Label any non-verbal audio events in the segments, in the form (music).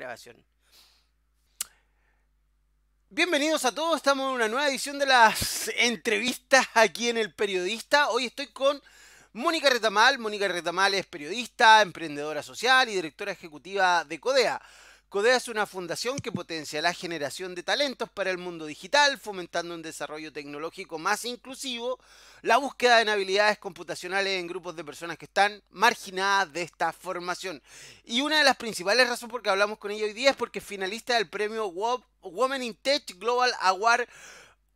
grabación. Bienvenidos a todos, estamos en una nueva edición de las entrevistas aquí en El Periodista. Hoy estoy con Mónica Retamal. Mónica Retamal es periodista, emprendedora social y directora ejecutiva de CODEA. CODEA es una fundación que potencia la generación de talentos para el mundo digital, fomentando un desarrollo tecnológico más inclusivo, la búsqueda de habilidades computacionales en grupos de personas que están marginadas de esta formación. Y una de las principales razones por que hablamos con ella hoy día es porque finalista del premio Women in Tech Global Award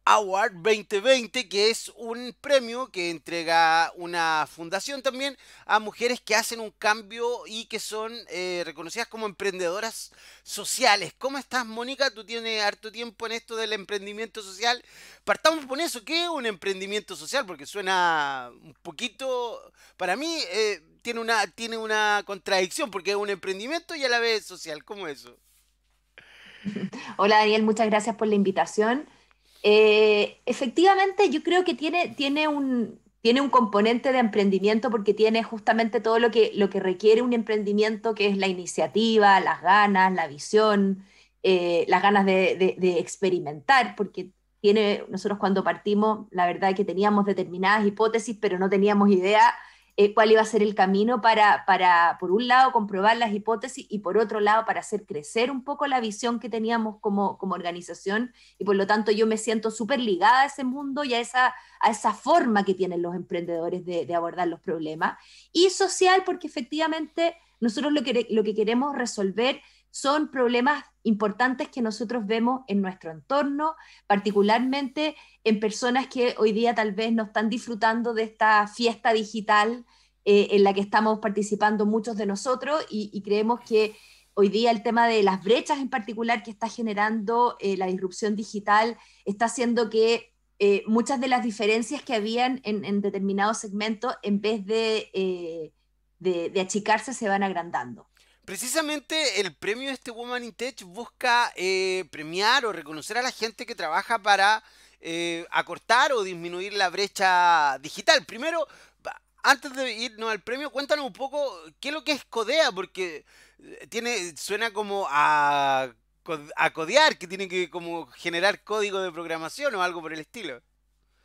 Award 2020, que es un premio que entrega una fundación también a mujeres que hacen un cambio y que son eh, reconocidas como emprendedoras sociales. ¿Cómo estás, Mónica? Tú tienes harto tiempo en esto del emprendimiento social. Partamos con eso. ¿Qué es un emprendimiento social? Porque suena un poquito, para mí, eh, tiene, una, tiene una contradicción, porque es un emprendimiento y a la vez social. ¿Cómo es eso? (laughs) Hola, Daniel. Muchas gracias por la invitación. Eh, efectivamente, yo creo que tiene, tiene, un, tiene un componente de emprendimiento porque tiene justamente todo lo que, lo que requiere un emprendimiento, que es la iniciativa, las ganas, la visión, eh, las ganas de, experimentar, porque tiene, nosotros cuando partimos, la verdad es que teníamos determinadas hipótesis, pero no teníamos idea eh, cuál iba a ser el camino para, para, por un lado, comprobar las hipótesis y por otro lado, para hacer crecer un poco la visión que teníamos como, como organización. Y por lo tanto, yo me siento súper ligada a ese mundo y a esa, a esa forma que tienen los emprendedores de, de abordar los problemas. Y social, porque efectivamente nosotros lo que, lo que queremos resolver son problemas importantes que nosotros vemos en nuestro entorno, particularmente en personas que hoy día tal vez no están disfrutando de esta fiesta digital eh, en la que estamos participando muchos de nosotros y, creemos que hoy día el tema de las brechas en particular que está generando eh, la disrupción digital está haciendo que eh, muchas de las diferencias que habían en, determinados segmentos, en vez de achicarse, se van agrandando. Precisamente el premio este Woman in Tech busca eh, premiar o reconocer a la gente que trabaja para eh, acortar o disminuir la brecha digital. Primero, antes de irnos al premio, cuéntanos un poco qué es lo que es CODEA, porque eh, tiene, suena como a, a codear, que tiene que como generar código de programación o algo por el estilo.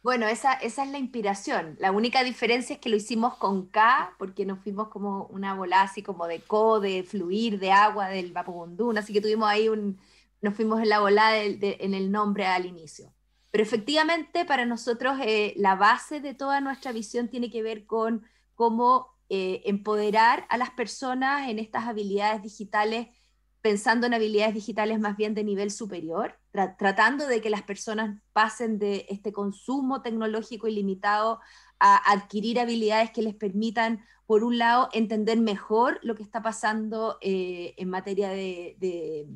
Bueno, esa, esa es la inspiración. La única diferencia es que lo hicimos con K, porque nos fuimos como una bola así como de co, de fluir, de agua, del vapogondún. Así que tuvimos ahí un. Nos fuimos en la bola en el nombre al inicio. Pero efectivamente, para nosotros, eh, la base de toda nuestra visión tiene que ver con cómo eh, empoderar a las personas en estas habilidades digitales pensando en habilidades digitales más bien de nivel superior, tratando de que las personas pasen de este consumo tecnológico ilimitado a adquirir habilidades que les permitan, por un lado, entender mejor lo que está pasando eh, en materia de, de,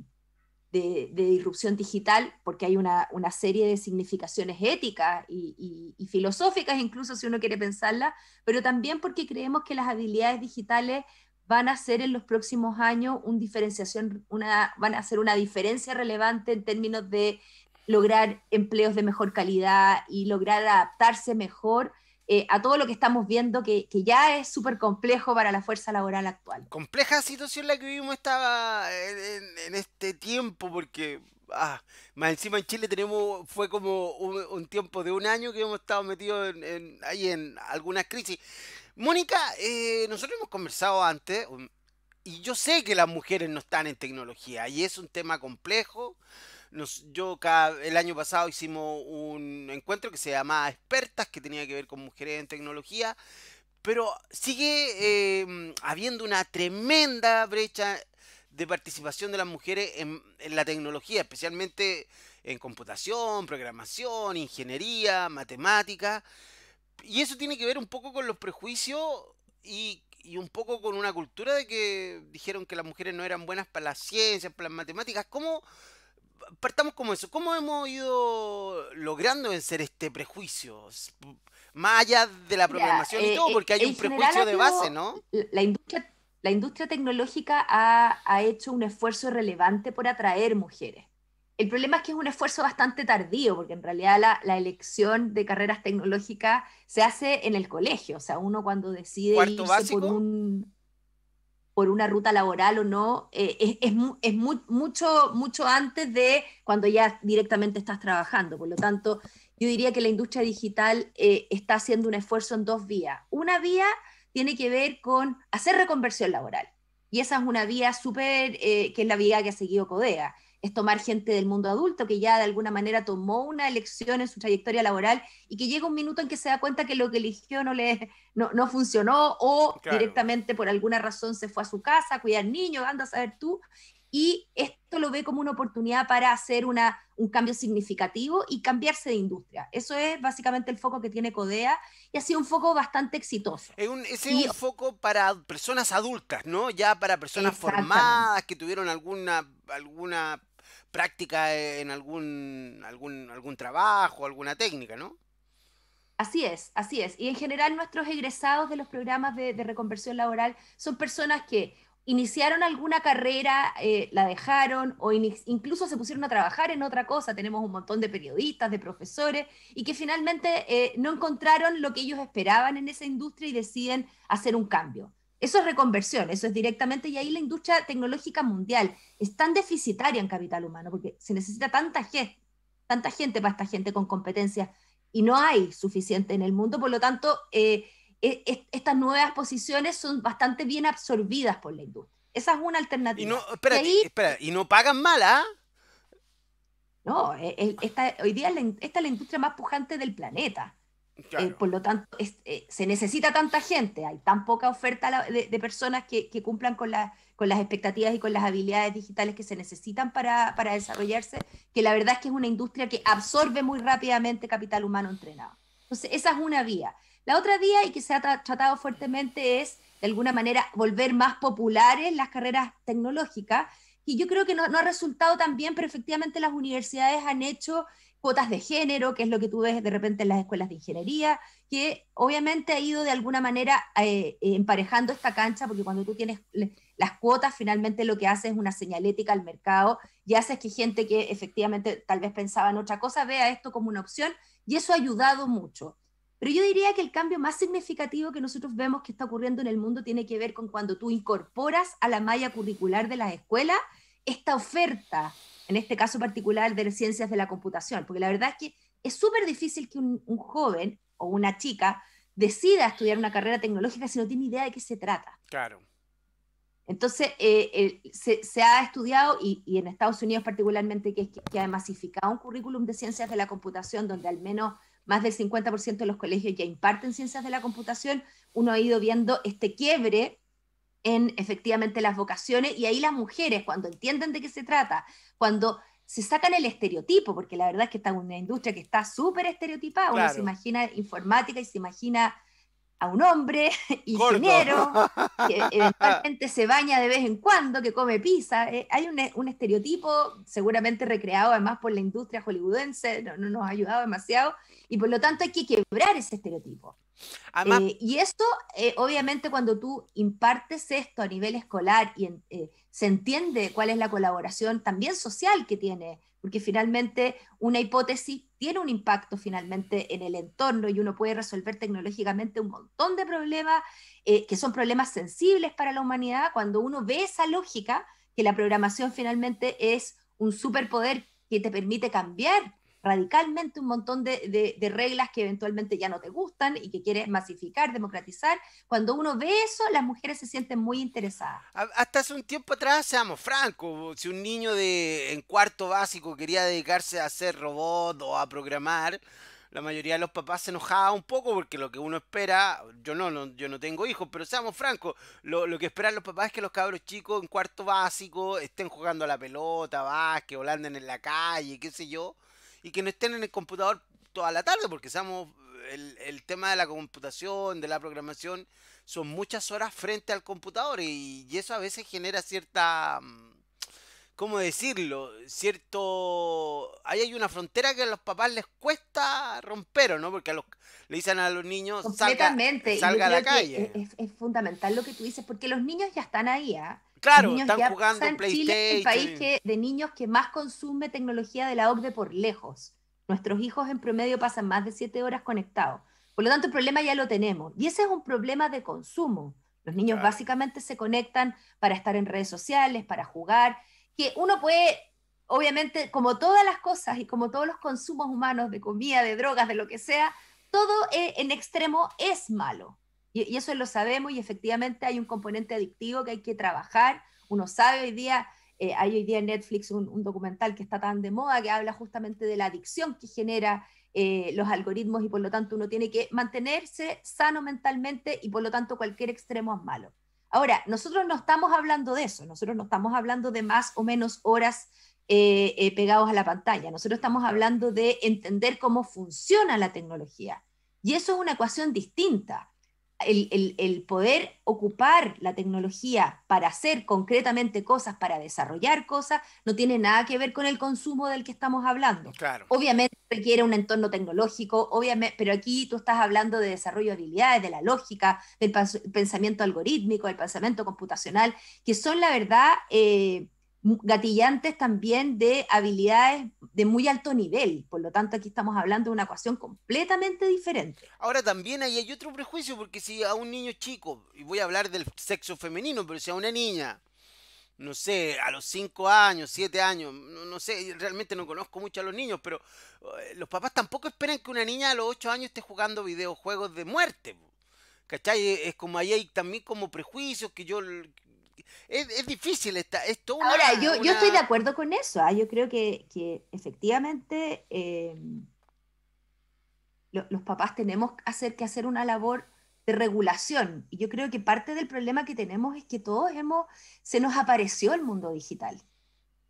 de, disrupción digital, porque hay una, serie de significaciones éticas y, filosóficas, incluso si uno quiere pensarla, pero también porque creemos que las habilidades digitales van a ser en los próximos años una diferenciación, una, van a hacer una diferencia relevante en términos de lograr empleos de mejor calidad y lograr adaptarse mejor eh, a todo lo que estamos viendo que, ya es súper complejo para la fuerza laboral actual. Compleja situación la que vivimos estaba en, este tiempo porque ah, más encima en Chile tenemos fue como un, tiempo de un año que hemos estado metidos en, ahí en algunas crisis. Mónica, eh, nosotros hemos conversado antes, um, y yo sé que las mujeres no están en tecnología, y es un tema complejo. yo el año pasado hicimos un encuentro que se llamaba Expertas, que tenía que ver con mujeres en tecnología, pero sigue eh, habiendo una tremenda brecha de participación de las mujeres en, en, la tecnología, especialmente en computación, programación, ingeniería, matemáticas... Y eso tiene que ver un poco con los prejuicios y, un poco con una cultura de que dijeron que las mujeres no eran buenas para las ciencias, para las matemáticas. ¿Cómo, partamos como eso. ¿Cómo hemos ido logrando vencer este prejuicio? Más allá de la programación y eh, todo, porque eh, hay un prejuicio de base, ¿no? La industria, tecnológica ha, hecho un esfuerzo relevante por atraer mujeres. El problema es que es un esfuerzo bastante tardío, porque en realidad la, elección de carreras tecnológicas se hace en el colegio. O sea, uno cuando decide irse por, una ruta laboral o no, eh, es, mucho, mucho antes de cuando ya directamente estás trabajando. Por lo tanto, yo diría que la industria digital eh, está haciendo un esfuerzo en dos vías. Una vía tiene que ver con hacer reconversión laboral. Y esa es una vía súper, eh, que es la vía que ha seguido CODEA es tomar gente del mundo adulto que ya de alguna manera tomó una elección en su trayectoria laboral y que llega un minuto en que se da cuenta que lo que eligió no le funcionó o directamente por alguna razón se fue a su casa a cuidar niños, anda a saber tú. Y esto lo ve como una oportunidad para hacer una, un cambio significativo y cambiarse de industria. Eso es básicamente el foco que tiene Codea y ha sido un foco bastante exitoso. Es un, foco para personas adultas, ¿no? Ya para personas formadas que tuvieron alguna, alguna práctica en algún, algún, algún trabajo, alguna técnica, ¿no? Así es, así es. Y en general nuestros egresados de los programas de, reconversión laboral son personas que iniciaron alguna carrera, eh, la dejaron o incluso se pusieron a trabajar en otra cosa. Tenemos un montón de periodistas, de profesores, y que finalmente eh, no encontraron lo que ellos esperaban en esa industria y deciden hacer un cambio. Eso es reconversión, eso es directamente, y ahí la industria tecnológica mundial es tan deficitaria en capital humano, porque se necesita tanta gente, tanta gente para esta gente con competencia y no hay suficiente en el mundo, por lo tanto, eh, e, e, estas nuevas posiciones son bastante bien absorbidas por la industria. Esa es una alternativa. Y no, espera, ¿y no pagan mal, ¿ah? No, e, hoy día esta es la industria más pujante del planeta. Eh, por lo tanto, eh, se necesita tanta gente, hay tan poca oferta de, personas que, cumplan con, las expectativas y con las habilidades digitales que se necesitan para, desarrollarse, que la verdad es que es una industria que absorbe muy rápidamente capital humano entrenado. Entonces, esa es una vía. La otra vía, y que se ha tratado fuertemente, es, de alguna manera, volver más populares las carreras tecnológicas, y yo creo que no ha resultado tan bien, pero efectivamente las universidades han hecho cuotas de género, que es lo que tú ves de repente en las escuelas de ingeniería, que obviamente ha ido de alguna manera eh, emparejando esta cancha, porque cuando tú tienes las cuotas, finalmente lo que hace es una señalética al mercado y haces que gente que efectivamente tal vez pensaba en otra cosa vea esto como una opción y eso ha ayudado mucho. Pero yo diría que el cambio más significativo que nosotros vemos que está ocurriendo en el mundo tiene que ver con cuando tú incorporas a la malla curricular de las escuelas esta oferta en este caso particular de ciencias de la computación, porque la verdad es que es súper difícil que un, joven o una chica decida estudiar una carrera tecnológica si no tiene idea de qué se trata. Claro. Entonces, eh, eh, se, ha estudiado, y, en Estados Unidos particularmente, que, que ha masificado un currículum de ciencias de la computación, donde al menos más del 50% de los colegios ya imparten ciencias de la computación, uno ha ido viendo este quiebre en efectivamente las vocaciones y ahí las mujeres, cuando entienden de qué se trata, cuando se sacan el estereotipo, porque la verdad es que está una industria que está súper estereotipada, uno se imagina informática y se imagina a un hombre (laughs) ingeniero que eventualmente se baña de vez en cuando, que come pizza. Eh, hay un, estereotipo seguramente recreado además por la industria hollywoodense, no, no, nos ha ayudado demasiado, y por lo tanto hay que quebrar ese estereotipo. Eh, y esto, eh, obviamente, cuando tú impartes esto a nivel escolar y eh, se entiende cuál es la colaboración también social que tiene, porque finalmente una hipótesis tiene un impacto finalmente en el entorno y uno puede resolver tecnológicamente un montón de problemas que son problemas sensibles para la humanidad, cuando uno ve esa lógica, que la programación finalmente es un superpoder que te permite cambiar radicalmente un montón de, reglas que eventualmente ya no te gustan y que quieres masificar, democratizar. Cuando uno ve eso, las mujeres se sienten muy interesadas. Hasta hace un tiempo atrás, seamos francos, si un niño de, en cuarto básico quería dedicarse a hacer robot o a programar, la mayoría de los papás se enojaba un poco porque lo que uno espera, yo no, yo no tengo hijos, pero seamos francos, lo, que esperan los papás es que los cabros chicos en cuarto básico estén jugando a la pelota, básquet, volando en la calle, qué sé yo y que no estén en el computador toda la tarde, porque el, tema de la computación, de la programación, son muchas horas frente al computador y, eso a veces genera cierta, mm, ¿cómo decirlo? Cierto, ahí hay una frontera que a los papás les cuesta romper, ¿no? Porque le dicen a los niños, salga, salga a la calle. Es, fundamental lo que tú dices, porque los niños ya están ahí, ¿ah? Claro, están jugando en Chile el país que, de niños que más consume tecnología de la OCDE por lejos. Nuestros hijos en promedio pasan más de siete horas conectados. Por lo tanto, el problema ya lo tenemos. Y ese es un problema de consumo. Los niños básicamente se conectan para estar en redes sociales, para jugar, que uno puede, obviamente, como todas las cosas y como todos los consumos humanos de comida, de drogas, de lo que sea, todo eh, en extremo es malo. Y, eso lo sabemos y efectivamente hay un componente adictivo que hay que trabajar. Uno sabe hoy día, eh, hay hoy día en Netflix un, documental que está tan de moda que habla justamente de la adicción que genera eh, los algoritmos y por lo tanto uno tiene que mantenerse sano mentalmente y por lo tanto cualquier extremo es malo. Ahora, nosotros no estamos hablando de eso, nosotros no estamos hablando de más o menos horas eh, pegados a la pantalla. Nosotros estamos hablando de entender cómo funciona la tecnología. Y eso es una ecuación distinta el, poder ocupar la tecnología para hacer concretamente cosas, para desarrollar cosas, no tiene nada que ver con el consumo del que estamos hablando. Claro. Obviamente requiere un entorno tecnológico, obviamente, pero aquí tú estás hablando de desarrollo de habilidades, de la lógica, del pensamiento algorítmico, del pensamiento computacional, que son la verdad eh, gatillantes también de habilidades de muy alto nivel. Por lo tanto, aquí estamos hablando de una ecuación completamente diferente. Ahora también ahí hay otro prejuicio, porque si a un niño chico, y voy a hablar del sexo femenino, pero si a una niña, no sé, a los 5 años, 7 años, no, sé, realmente no conozco mucho a los niños, pero eh, los papás tampoco esperan que una niña a los 8 años esté jugando videojuegos de muerte. ¿Cachai? Es como ahí hay también como prejuicios que yo es, difícil, esta, es Ahora, yo, yo estoy de acuerdo con eso, ¿ah? yo creo que, efectivamente eh, los papás tenemos hacer, que hacer una labor de regulación. Y yo creo que parte del problema que tenemos es que todos hemos, se nos apareció el mundo digital.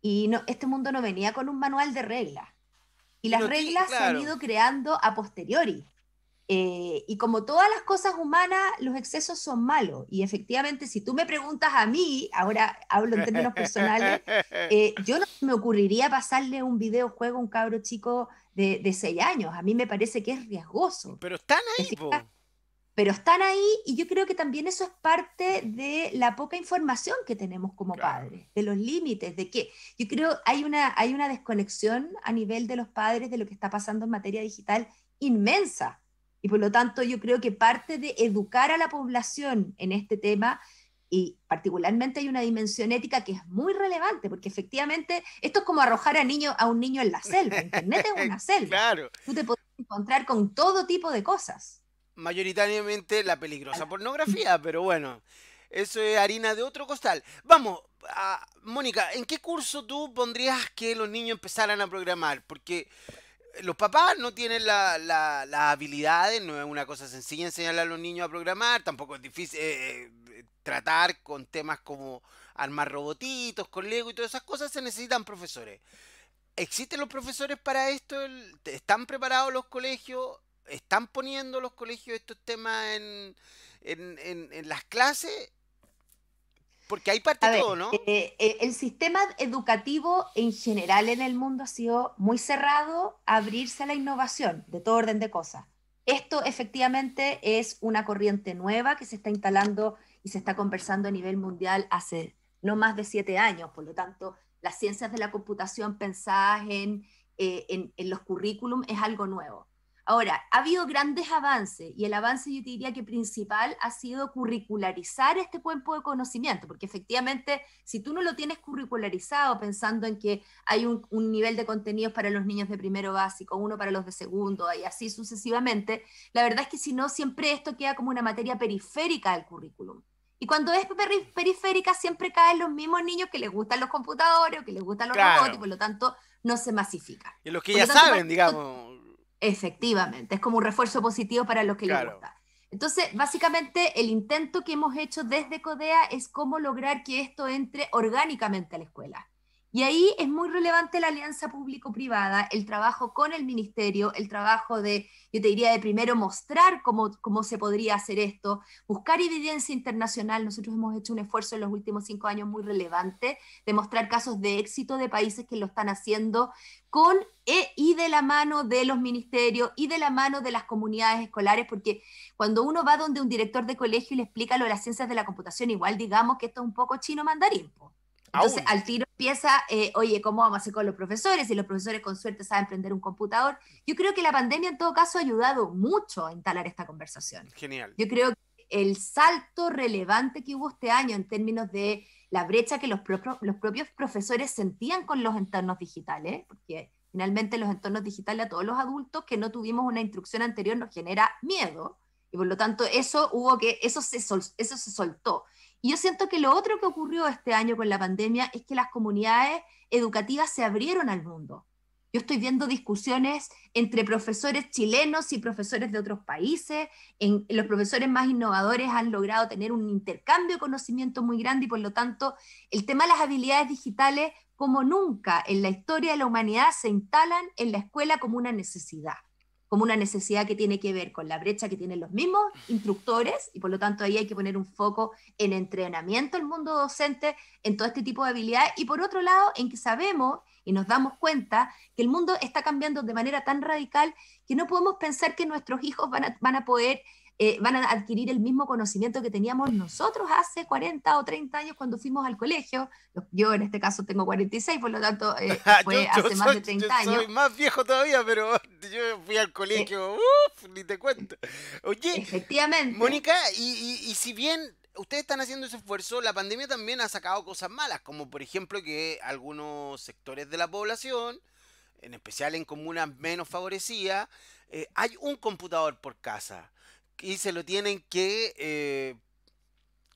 Y no, este mundo no venía con un manual de reglas. Y las reglas se han ido creando a posteriori. Eh, y como todas las cosas humanas, los excesos son malos. Y efectivamente, si tú me preguntas a mí, ahora hablo en términos personales, (laughs) eh, yo no me ocurriría pasarle un videojuego a un cabro chico de, de 6 años. A mí me parece que es riesgoso. Pero están ahí, pero están ahí y yo creo que también eso es parte de la poca información que tenemos como padres, de los límites, de que yo creo hay una, hay una desconexión a nivel de los padres de lo que está pasando en materia digital inmensa. Y por lo tanto, yo creo que parte de educar a la población en este tema, y particularmente hay una dimensión ética que es muy relevante, porque efectivamente esto es como arrojar a, niño, a un niño en la selva. Internet es una (laughs) selva. Claro. Tú te puedes encontrar con todo tipo de cosas. Mayoritariamente la peligrosa pornografía, pero bueno, eso es harina de otro costal. Vamos, ah, Mónica, ¿en qué curso tú pondrías que los niños empezaran a programar? Porque los papás no tienen la, la, las habilidades, no es una cosa sencilla enseñarle a los niños a programar, tampoco es difícil eh, eh, tratar con temas como armar robotitos, con y todas esas cosas, se necesitan profesores. ¿Existen los profesores para esto? ¿Están preparados los colegios? ¿Están poniendo los colegios estos temas en, en, en, en las clases? Porque hay parte de todo, ¿no? Eh, eh, el sistema educativo en general en el mundo ha sido muy cerrado a abrirse a la innovación de todo orden de cosas. Esto efectivamente es una corriente nueva que se está instalando y se está conversando a nivel mundial hace no más de siete años. Por lo tanto, las ciencias de la computación pensadas en, eh, en los currículum es algo nuevo. Ahora, ha habido grandes avances y el avance yo diría que principal ha sido curricularizar este cuerpo de conocimiento, porque efectivamente si tú no lo tienes curricularizado pensando en que hay un, nivel de contenidos para los niños de primero básico, uno para los de segundo y así sucesivamente, la verdad es que si no, siempre esto queda como una materia periférica del currículum. Y cuando es periférica siempre caen los mismos niños que les gustan los computadores o que les gustan los robots y por lo tanto no se masifica. Y los que ya saben, digamos Efectivamente, es como un refuerzo positivo para los que les gusta. Entonces, básicamente, el intento que hemos hecho desde CODEA es cómo lograr que esto entre orgánicamente a la escuela. Y ahí es muy relevante la alianza público-privada, el trabajo con el ministerio, el trabajo de, yo te diría, de primero mostrar cómo, se podría hacer esto, buscar evidencia internacional. Nosotros hemos hecho un esfuerzo en los últimos cinco años muy relevante de mostrar casos de éxito de países que lo están haciendo con e, y de la mano de los ministerios y de la mano de las comunidades escolares, porque cuando uno va donde un director de colegio y le explica lo de las ciencias de la computación, igual digamos que esto es un poco chino mandarín. Entonces, al tiro empieza, eh, oye, ¿cómo vamos a hacer con los profesores? Si los profesores con suerte saben prender un computador. Yo creo que la pandemia, en todo caso, ha ayudado mucho a instalar esta conversación. Genial. Yo creo que el salto relevante que hubo este año en términos de la brecha que los, propios, los propios profesores sentían con los entornos digitales, porque finalmente los entornos digitales a todos los adultos que no tuvimos una instrucción anterior nos genera miedo y por lo tanto eso hubo que eso se eso se soltó y yo siento que lo otro que ocurrió este año con la pandemia es que las comunidades educativas se abrieron al mundo. Yo estoy viendo discusiones entre profesores chilenos y profesores de otros países. En, los profesores más innovadores han logrado tener un intercambio de conocimiento muy grande y por lo tanto el tema de las habilidades digitales como nunca en la historia de la humanidad se instalan en la escuela como una necesidad como una necesidad que tiene que ver con la brecha que tienen los mismos instructores y por lo tanto ahí hay que poner un foco en entrenamiento el mundo docente, en todo este tipo de habilidades y por otro lado en que sabemos y nos damos cuenta que el mundo está cambiando de manera tan radical que no podemos pensar que nuestros hijos van van a poder eh, van a adquirir el mismo conocimiento que teníamos nosotros hace 40 o 30 años cuando fuimos al colegio. Yo en este caso tengo 46, por lo tanto eh, (laughs) ah, fue hace más de 30 yo Soy más viejo todavía, pero (laughs) yo fui al eh, colegio, uff, ni te cuento. Oye, efectivamente. Mónica, y, si bien ustedes están haciendo ese esfuerzo, la pandemia también ha sacado cosas malas, como por ejemplo que algunos sectores de la población, en especial en comunas menos favorecidas, hay un computador por casa y se lo tienen que eh,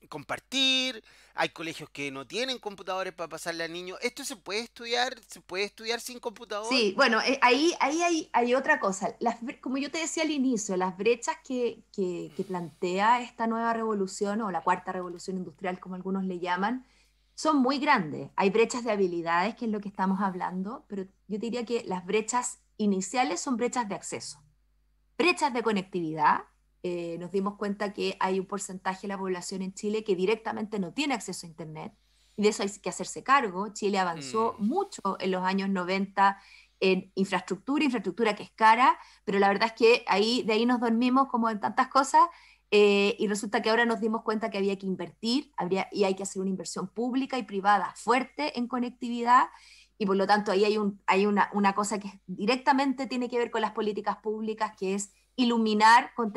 compartir. Hay colegios que no tienen computadores para pasarle a niños. ¿Esto se puede estudiar? ¿Se puede estudiar sin computador? Sí, bueno, eh, ahí, ahí hay, hay, otra cosa. como yo te decía al inicio, las brechas que, que, que, plantea esta nueva revolución o la cuarta revolución industrial, como algunos le llaman, son muy grandes. Hay brechas de habilidades, que es lo que estamos hablando, pero yo diría que las brechas iniciales son brechas de acceso, brechas de conectividad, eh, nos dimos cuenta que hay un porcentaje de la población en Chile que directamente no tiene acceso a Internet. Y de eso hay que hacerse cargo. Chile avanzó mm. mucho en los años 90 en infraestructura, infraestructura que es cara, pero la verdad es que ahí, de ahí nos dormimos como en tantas cosas eh, y resulta que ahora nos dimos cuenta que había que invertir habría, y hay que hacer una inversión pública y privada fuerte en conectividad y por lo tanto ahí hay, un, hay una, una cosa que directamente tiene que ver con las políticas públicas, que es iluminar con,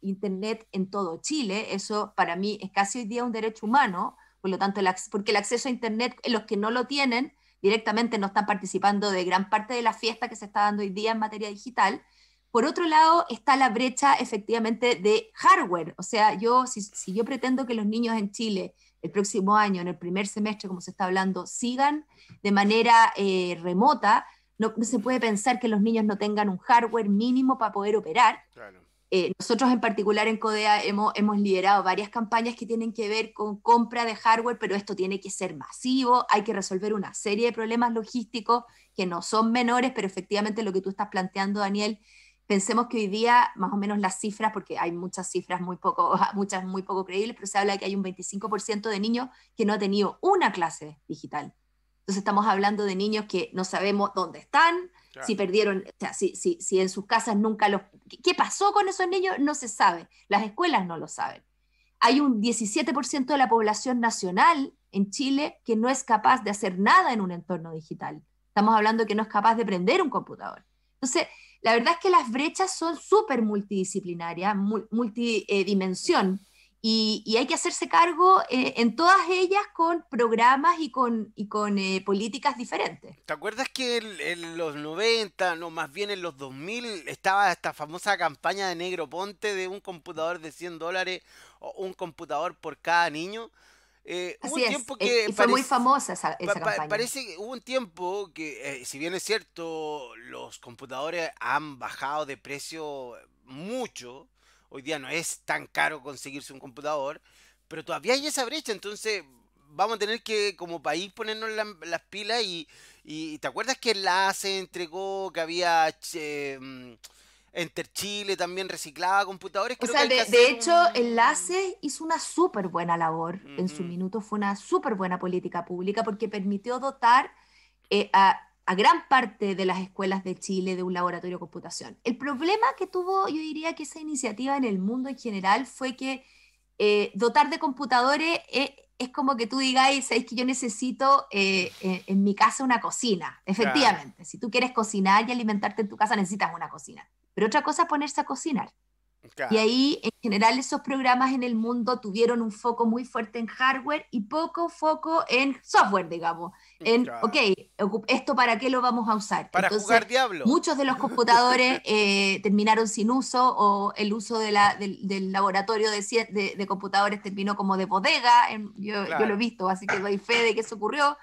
Internet en todo Chile. Eso para mí es casi hoy día un derecho humano, por lo tanto, porque el acceso a Internet, los que no lo tienen, directamente no están participando de gran parte de la fiesta que se está dando hoy día en materia digital. Por otro lado, está la brecha efectivamente de hardware. O sea, yo, si, yo pretendo que los niños en Chile el próximo año, en el primer semestre, como se está hablando, sigan de manera eh, remota, no, se puede pensar que los niños no tengan un hardware mínimo para poder operar. Eh, nosotros en particular en CODEA hemos, liderado varias campañas que tienen que ver con compra de hardware, pero esto tiene que ser masivo, hay que resolver una serie de problemas logísticos que no son menores, pero efectivamente lo que tú estás planteando, Daniel, pensemos que hoy día más o menos las cifras, porque hay muchas cifras muy poco, (laughs) muchas muy poco creíbles, pero se habla de que hay un 25% de niños que no ha tenido una clase digital entonces estamos hablando de niños que no sabemos dónde están, si perdieron, o si, si, si en sus casas nunca los... ¿Qué pasó con esos niños? No se sabe. Las escuelas no lo saben. Hay un 17% de la población nacional en Chile que no es capaz de hacer nada en un entorno digital. Estamos hablando que no es capaz de prender un computador. Entonces, la verdad es que las brechas son súper multidisciplinarias, multidimensión. Y, hay que hacerse cargo eh, en todas ellas con programas y con, con eh, políticas diferentes. ¿Te acuerdas que en los 90, no, más bien en los 2000, estaba esta famosa campaña de Negro Ponte de un computador de 100 dólares o un computador por cada niño? Eh, que fue muy famosa esa, campaña. Parece que hubo un tiempo que, si bien es cierto, los computadores han bajado de precio mucho, hoy día no es tan caro conseguirse un computador, pero todavía hay esa brecha, entonces vamos a tener que como país ponernos las pilas y, ¿te acuerdas que la se entregó, que había... entre mm, Enter Chile también reciclaba computadores. o sea, de, hecho, Enlace hizo una súper buena labor. En su minuto fue una súper buena política pública porque permitió dotar eh, a a gran parte de las escuelas de Chile de un laboratorio de computación. El problema que tuvo, yo diría que esa iniciativa en el mundo en general fue que eh, dotar de computadores eh, es como que tú digáis, sabéis que yo necesito eh, en mi casa una cocina. Efectivamente, si tú quieres cocinar y alimentarte en tu casa necesitas una cocina. Pero otra cosa es ponerse a cocinar. Y ahí, en general, esos programas en el mundo tuvieron un foco muy fuerte en hardware y poco foco en software, digamos. Mm, en, ok, ¿esto para qué lo vamos a usar? Para Entonces, jugar Diablo. Muchos de los computadores (laughs) eh, terminaron sin uso o el uso de la, del, laboratorio de, de, de, computadores terminó como de bodega. yo, yo, lo he visto, así que doy fe de que eso ocurrió.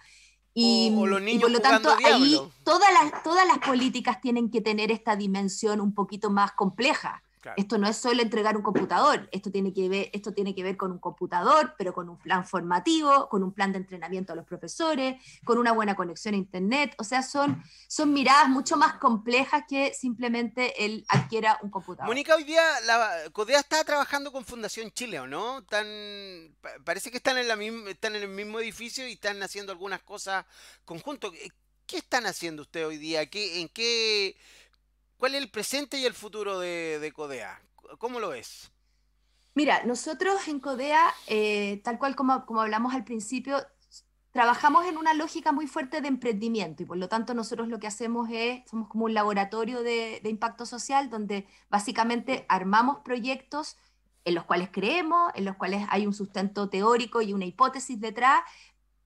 Y, los niños y por lo tanto, ahí todas las, todas las políticas tienen que tener esta dimensión un poquito más compleja esto no es solo entregar un computador, esto tiene, que ver, esto tiene que ver con un computador, pero con un plan formativo, con un plan de entrenamiento a los profesores, con una buena conexión a Internet. O sea, son, son miradas mucho más complejas que simplemente él adquiera un computador. Mónica, hoy día la CODEA está trabajando con Fundación Chile, ¿o no? parece que están en, la están en el mismo edificio y están haciendo algunas cosas conjunto. ¿Qué están haciendo ustedes hoy día? ¿Qué, ¿En en qué ¿Cuál es el presente y el futuro de, CODEA? ¿Cómo lo es? Mira, nosotros en CODEA, eh, tal cual como, como hablamos al principio, trabajamos en una lógica muy fuerte de emprendimiento y por lo tanto nosotros lo que hacemos es, somos como un laboratorio de, de, impacto social donde básicamente armamos proyectos en los cuales creemos, en los cuales hay un sustento teórico y una hipótesis detrás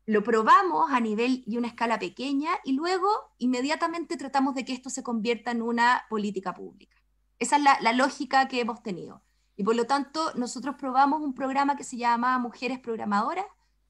lo probamos a nivel y una escala pequeña y luego inmediatamente tratamos de que esto se convierta en una política pública. Esa es la, lógica que hemos tenido. Y por lo tanto, nosotros probamos un programa que se llamaba Mujeres Programadoras,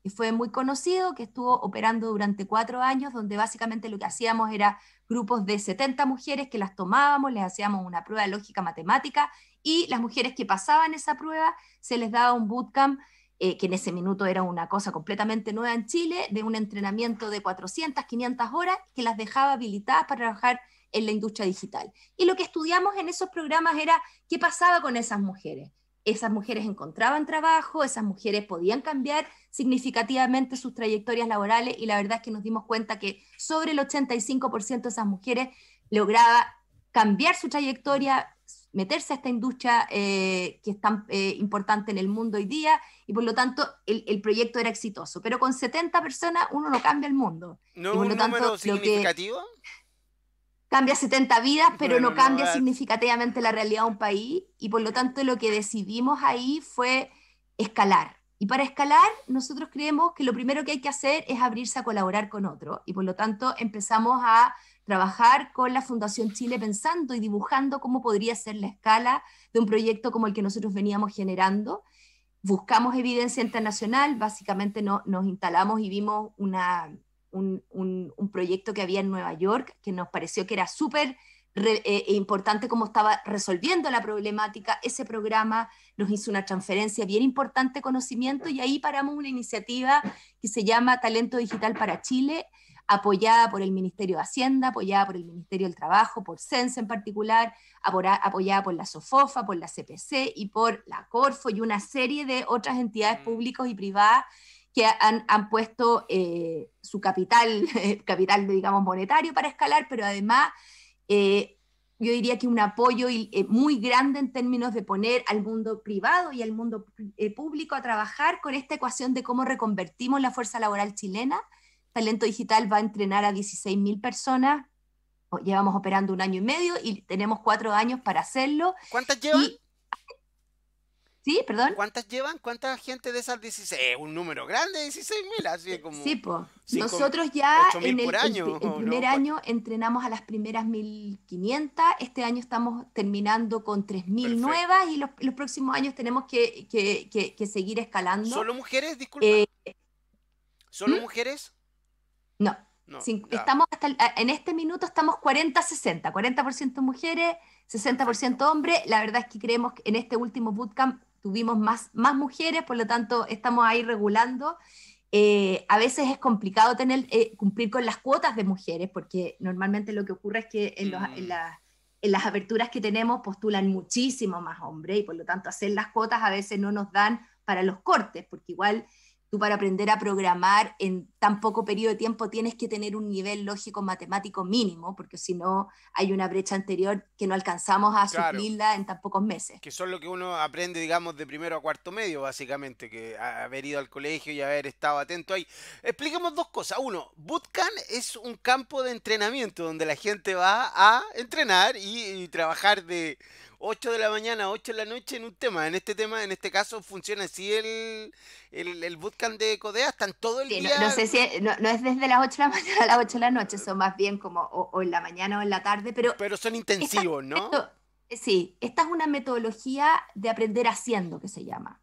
y fue muy conocido, que estuvo operando durante cuatro años, donde básicamente lo que hacíamos era grupos de 70 mujeres que las tomábamos, les hacíamos una prueba de lógica matemática y las mujeres que pasaban esa prueba se les daba un bootcamp eh, que en ese minuto era una cosa completamente nueva en Chile, de un entrenamiento de 400, 500 horas que las dejaba habilitadas para trabajar en la industria digital. Y lo que estudiamos en esos programas era qué pasaba con esas mujeres. Esas mujeres encontraban trabajo, esas mujeres podían cambiar significativamente sus trayectorias laborales y la verdad es que nos dimos cuenta que sobre el 85% de esas mujeres lograba cambiar su trayectoria, meterse a esta industria eh, que es tan eh, importante en el mundo hoy día y por lo tanto el, proyecto era exitoso. Pero con 70 personas uno no cambia el mundo. ¿No es significativo? cambia 70 vidas, pero no, cambia significativamente la realidad de un país y por lo tanto lo que decidimos ahí fue escalar. Y para escalar, nosotros creemos que lo primero que hay que hacer es abrirse a colaborar con otro y por lo tanto empezamos a trabajar con la Fundación Chile pensando y dibujando cómo podría ser la escala de un proyecto como el que nosotros veníamos generando. Buscamos evidencia internacional, básicamente nos instalamos y vimos una, un, proyecto que había en Nueva York que nos pareció que era súper eh, e importante cómo estaba resolviendo la problemática. Ese programa nos hizo una transferencia bien importante de conocimiento y ahí paramos una iniciativa que se llama Talento Digital para Chile apoyada por el Ministerio de Hacienda, apoyada por el Ministerio del Trabajo, por CENSE en particular, apoyada por la SOFOFA, por la CPC y por la Corfo y una serie de otras entidades mm. públicas y privadas que han, puesto eh, su capital, (laughs) capital, digamos, monetario para escalar, pero además eh, yo diría que un apoyo eh, muy grande en términos de poner al mundo privado y al mundo público a trabajar con esta ecuación de cómo reconvertimos la fuerza laboral chilena Talento Digital va a entrenar a 16.000 personas. Llevamos operando un año y medio y tenemos cuatro años para hacerlo. ¿Cuántas llevan? Sí, perdón. ¿Cuántas llevan? ¿Cuánta gente de esas 16? Eh, un número grande, 16.000, así como. Sí, pues. Nosotros ya en el, este primer año entrenamos a las primeras 1.500, este año estamos terminando con 3.000 nuevas y los, próximos años tenemos que, seguir escalando. ¿Solo mujeres? disculpe eh, ¿Solo ¿Mm? mujeres? No. estamos en este minuto estamos 40-60, 40%, mujeres, 60% hombres. La verdad es que creemos que en este último bootcamp tuvimos más, más mujeres, por lo tanto estamos ahí regulando. Eh, a veces es complicado tener, eh, cumplir con las cuotas de mujeres, porque normalmente lo que ocurre es que en, mm. en las aperturas que tenemos postulan muchísimo más hombres y por lo tanto hacer las cuotas a veces no nos dan para los cortes, porque igual Tú para aprender a programar en tan poco periodo de tiempo tienes que tener un nivel lógico matemático mínimo, porque si no hay una brecha anterior que no alcanzamos a claro, en tan pocos meses. Que son lo que uno aprende, digamos, de primero a cuarto medio, básicamente, que haber ido al colegio y haber estado atento ahí. Expliquemos dos cosas. Uno, Bootcamp es un campo de entrenamiento donde la gente va a entrenar y trabajar de 8 de la mañana, 8 de la noche en un tema. En este tema, en este caso, funciona así el, el, bootcamp de Codea. Están todo el día. No, si es, desde las 8 de la (laughs) mañana a las 8 de la noche, son más bien como o, en la mañana o en la tarde, pero. Pero son intensivos, ¿no? sí, esta es una metodología de aprender haciendo que se llama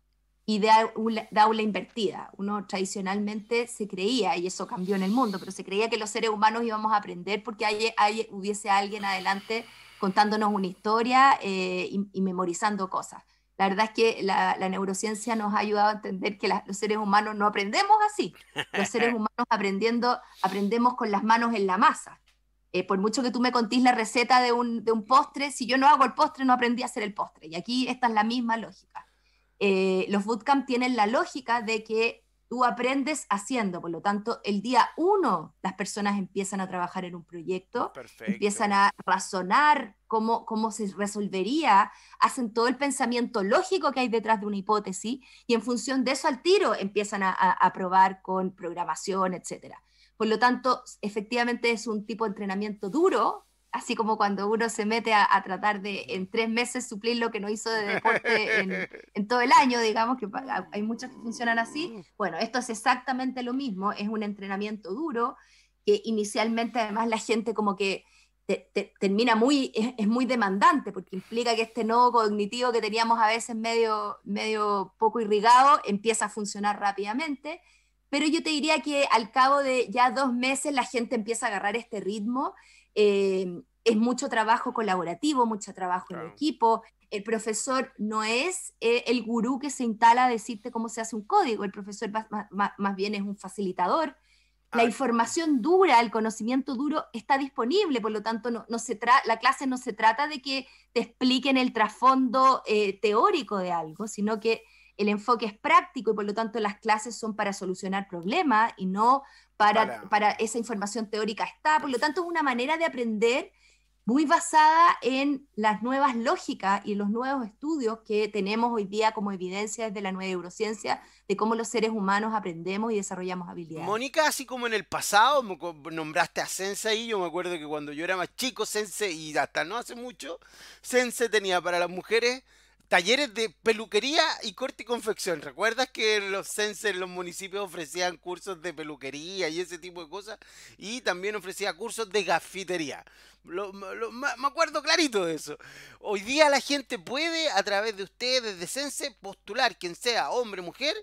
y de aula, invertida. Uno tradicionalmente se creía, y eso cambió en el mundo, pero se creía que los seres humanos íbamos a aprender porque hay, hay, hubiese alguien adelante contándonos una historia eh, y, memorizando cosas. La verdad es que la, neurociencia nos ha ayudado a entender que los seres humanos no aprendemos así. Los seres (laughs) humanos aprendiendo, aprendemos con las manos en la masa. Eh, por mucho que tú me contís la receta de un, postre, si yo no hago el postre, no aprendí a hacer el postre. Y aquí esta es la misma lógica. Eh, los bootcamp tienen la lógica de que Tú aprendes haciendo, por lo tanto, el día uno las personas empiezan a trabajar en un proyecto, empiezan a razonar cómo, cómo se resolvería, hacen todo el pensamiento lógico que hay detrás de una hipótesis y en función de eso al tiro empiezan a, a probar con programación, etc. Por lo tanto, efectivamente es un tipo de entrenamiento duro, así como cuando uno se mete a, tratar de en tres meses suplir lo que no hizo de deporte en, (laughs) todo el año, digamos, que hay muchas que funcionan así. Mm. Bueno, esto es exactamente lo mismo, es un entrenamiento duro, que inicialmente además la gente como que termina muy, es, muy demandante, porque implica que este nodo cognitivo que teníamos a veces medio, medio poco irrigado empieza a funcionar rápidamente. Pero yo te diría que al cabo de ya dos meses la gente empieza a agarrar este ritmo Em, es mucho trabajo colaborativo, mucho trabajo en equipo. El profesor no es eh, el gurú que se instala a decirte cómo se hace un código, el profesor más, bien es un facilitador. La ah, información dura, el conocimiento duro está disponible, por lo tanto, no, no se la clase no se trata de que te expliquen el trasfondo eh, teórico de algo, sino que el enfoque es práctico y por lo tanto las clases son para solucionar problemas y no para, para. esa información teórica está. Por lo tanto, es una manera de aprender muy basada en las nuevas lógicas y los nuevos estudios que tenemos hoy día como evidencia desde la nueva neurociencia de cómo los seres humanos aprendemos y desarrollamos habilidades. Mónica, así como en el pasado nombraste a Sensei, yo me acuerdo que cuando yo era más chico, Sensei, y hasta no hace mucho, Sensei tenía para las mujeres talleres de peluquería y corte y confección. ¿Recuerdas que los censos, en los municipios ofrecían cursos de peluquería y ese tipo de cosas? Y también ofrecía cursos de gafitería. Lo, me acuerdo clarito de eso. Hoy día la gente puede, a través de ustedes, de Sense, postular, quien sea hombre o mujer,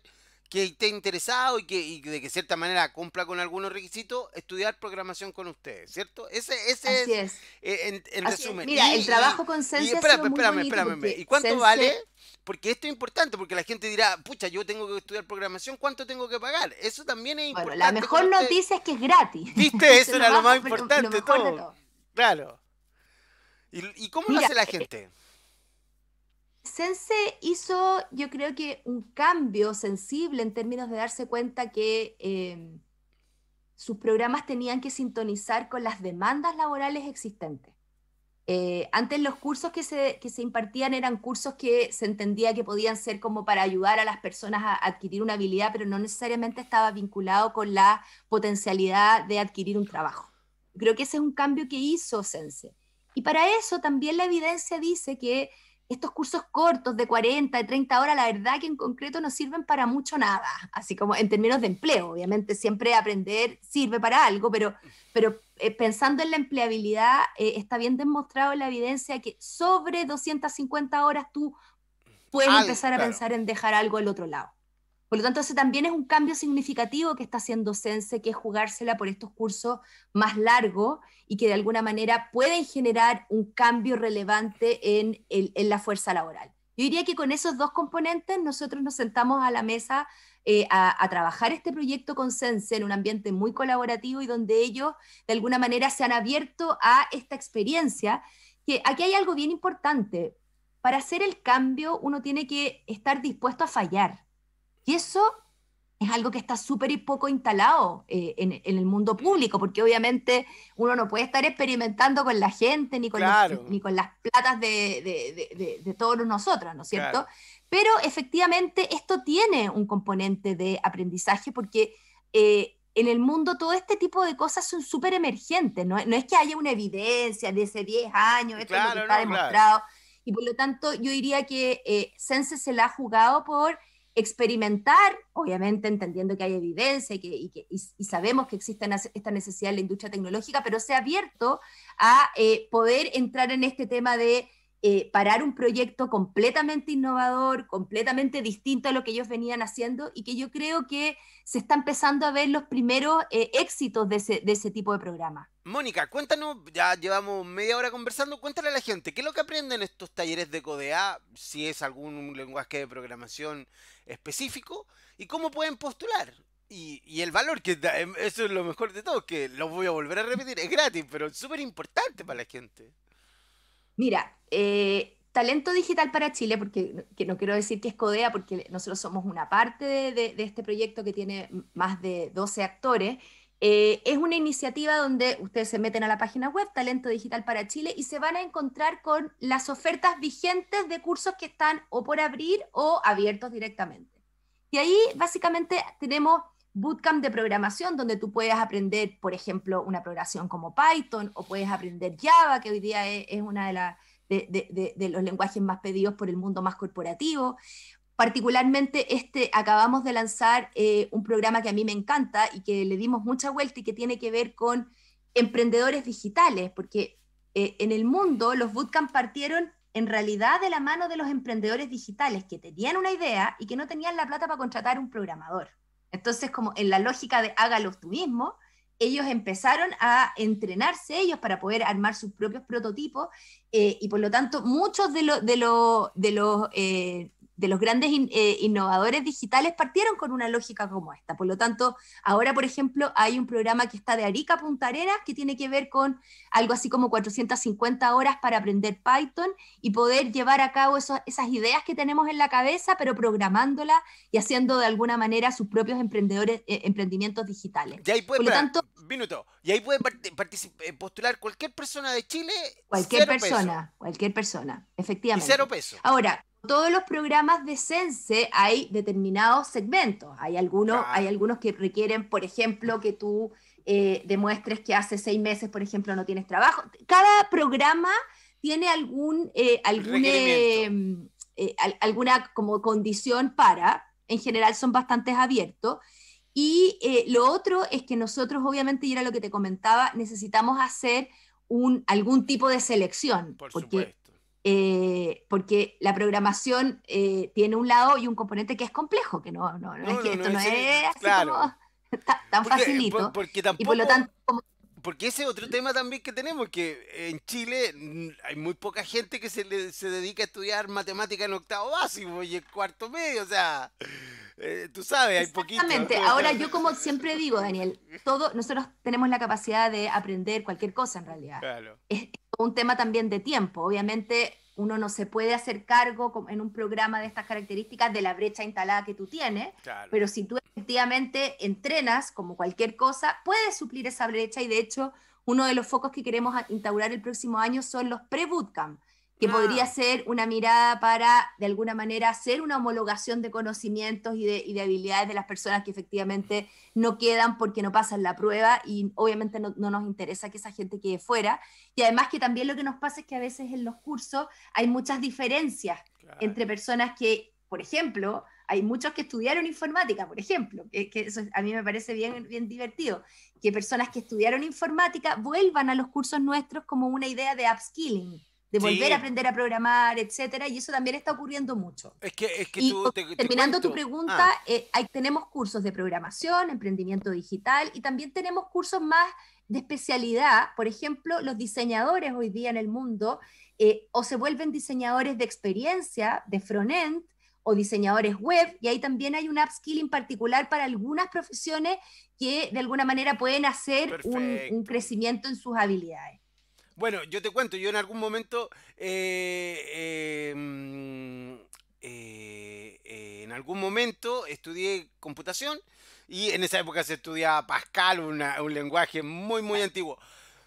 que esté interesado y que de que cierta manera cumpla con algunos requisitos, estudiar programación con ustedes, ¿cierto? Ese, es, eh, en, resumen. Mira, el trabajo con y, espérame, espérame, ¿Y cuánto vale? Porque esto es importante, porque la gente dirá, pucha, yo tengo que estudiar programación, ¿cuánto tengo que pagar? Eso también es importante. la mejor noticia es que es gratis. ¿Viste? (laughs) Eso era lo más importante todo. Claro. ¿Y, cómo lo hace la eh, gente? Sense hizo, yo creo que, un cambio sensible en términos de darse cuenta que em, sus programas tenían que sintonizar con las demandas laborales existentes. Eh, antes los cursos que se, que se, impartían eran cursos que se entendía que podían ser como para ayudar a las personas a adquirir una habilidad, pero no necesariamente estaba vinculado con la potencialidad de adquirir un trabajo. Creo que ese es un cambio que hizo Sense. Y para eso también la evidencia dice que estos cursos cortos de 40, de 30 horas, la verdad que en concreto no sirven para mucho nada, así como en términos de empleo, obviamente siempre aprender sirve para algo, pero, pero eh, pensando en la empleabilidad, eh, está bien demostrado la evidencia que sobre 250 horas tú puedes empezar a pensar en dejar algo al otro lado. Por lo tanto, ese también es un cambio significativo que está haciendo Sense, que es jugársela por estos cursos más largos y que de alguna manera pueden generar un cambio relevante en, la fuerza laboral. Yo diría que con esos dos componentes nosotros nos sentamos a la mesa eh, a, trabajar este proyecto con Sense en un ambiente muy colaborativo y donde ellos de alguna manera se han abierto a esta experiencia. Que aquí hay algo bien importante. Para hacer el cambio uno tiene que estar dispuesto a fallar y eso es algo que está súper y poco instalado eh, en, el mundo público, porque obviamente uno no puede estar experimentando con la gente ni con, ni con las platas de, todos nosotros, ¿no es cierto? Pero efectivamente esto tiene un componente de aprendizaje porque eh, en el mundo todo este tipo de cosas son súper emergentes, ¿no? no es que haya una evidencia de hace 10 años, esto lo está demostrado. Y por lo tanto yo diría que eh, Sense se la ha jugado por experimentar, obviamente entendiendo que hay evidencia y, que, y sabemos que existe esta necesidad en la industria tecnológica, pero se ha abierto a eh, poder entrar en este tema de eh, parar un proyecto completamente innovador, completamente distinto a lo que ellos venían haciendo y que yo creo que se está empezando a ver los primeros eh, éxitos de ese, de ese tipo de programa. Mónica, cuéntanos, ya llevamos media hora conversando, cuéntale a la gente, ¿qué es lo que aprenden estos talleres de CODEA? Si es algún lenguaje de programación específico, y cómo pueden postular. Y, el valor que da, em, eso es lo mejor de todo, que lo voy a volver a repetir, es gratis, pero es súper importante para la gente. Mira, eh, Talento Digital para Chile, porque no quiero decir que es CODEA, porque nosotros somos una parte de, de este proyecto que tiene más de 12 actores, eh, es una iniciativa donde ustedes se meten a la página web Talento Digital para Chile y se van a encontrar con las ofertas vigentes de cursos que están o por abrir o abiertos directamente. Y ahí básicamente tenemos bootcamp de programación donde tú puedes aprender, por ejemplo, una programación como Python o puedes aprender Java, que hoy día es, es una de de, los lenguajes más pedidos por el mundo más corporativo, Particularmente este, acabamos de lanzar eh, un programa que a mí me encanta y que le dimos mucha vuelta y que tiene que ver con emprendedores digitales, porque eh, en el mundo los bootcamp partieron en realidad de la mano de los emprendedores digitales que tenían una idea y que no tenían la plata para contratar un programador. Entonces, como en la lógica de hágalo tú mismo, ellos empezaron a entrenarse ellos para poder armar sus propios prototipos eh, y por lo tanto muchos de, de, los de los grandes eh, innovadores digitales partieron con una lógica como esta. Por lo tanto, ahora, por ejemplo, hay un programa que está de Arica a que tiene que ver con algo así como 450 horas para aprender Python y poder llevar a cabo esas ideas que tenemos en la cabeza, pero programándolas y haciendo de alguna manera sus propios emprendedores, eh, emprendimientos digitales. Y ahí por lo tanto, minuto, y ahí puede eh, postular cualquier persona de Chile. Cualquier persona, cualquier persona, efectivamente. cero peso. Ahora, todos los programas de Sense hay determinados segmentos. Hay algunos, hay algunos que requieren, por ejemplo, que tú eh, demuestres que hace seis meses, por ejemplo, no tienes trabajo. Cada programa tiene algún, eh, em, eh alguna como condición para. En general son bastante abiertos. Y eh, lo otro es que nosotros, obviamente, y era lo que te comentaba, necesitamos hacer un, algún tipo de selección. porque eh, porque la programación eh, tiene un lado y un componente que es complejo, que no, no, es que esto no, es, tan, facilito. porque y por lo tanto, Porque ese es otro tema también que tenemos, que en Chile hay muy poca gente que se, se dedica a estudiar matemática en octavo básico y en cuarto medio, o sea, eh, tú sabes, hay Exactamente. ahora yo como siempre digo, Daniel, todo, nosotros tenemos la capacidad de aprender cualquier cosa en realidad. Claro un tema también de tiempo. Obviamente uno no se puede hacer cargo en un programa de estas características de la brecha instalada que tú tienes, pero si tú efectivamente entrenas como cualquier cosa, puedes suplir esa brecha y de hecho uno de los focos que queremos instaurar el próximo año son los pre-bootcamp, que ah. podría ser una mirada para, de alguna manera, hacer una homologación de conocimientos y de, habilidades de las personas que efectivamente no quedan porque no pasan la prueba y obviamente no, nos interesa que esa gente quede fuera. Y además que también lo que nos pasa es que a veces en los cursos hay muchas diferencias entre personas que, por ejemplo, hay muchos que estudiaron informática, por ejemplo, que, eso a mí me parece bien, bien divertido, que personas que estudiaron informática vuelvan a los cursos nuestros como una idea de upskilling de volver a aprender a programar, etcétera, y eso también está ocurriendo mucho. terminando tu pregunta, ah. eh, tenemos cursos de programación, emprendimiento digital, y también tenemos cursos más de especialidad, por ejemplo, los diseñadores hoy día en el mundo eh, o se vuelven diseñadores de experiencia, de front-end, o diseñadores web, y ahí también hay un upskilling particular para algunas profesiones que de alguna manera pueden hacer un, crecimiento en sus habilidades. Bueno, yo te cuento, yo en algún momento, eh, em, eh, eh, en algún momento estudié computación y en esa época se estudiaba Pascal, un lenguaje muy, muy antiguo.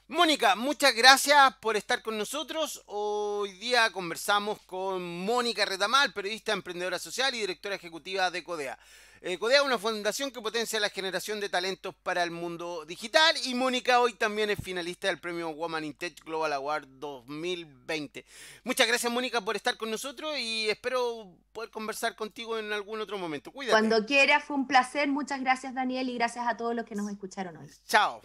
Mónica, muchas gracias por estar con nosotros. Hoy día conversamos con Mónica Retamal, periodista, emprendedora social y directora ejecutiva de CODEA. Eh, CODEA una fundación que potencia la generación de talentos para el mundo digital y Mónica hoy también es finalista del premio Woman in Tech Global Award 2020. Muchas gracias Mónica por estar con nosotros y espero poder conversar contigo en algún otro momento. Cuídate. Cuando quiera, fue un placer. Muchas gracias Daniel y gracias a todos los que nos escucharon hoy. Chao.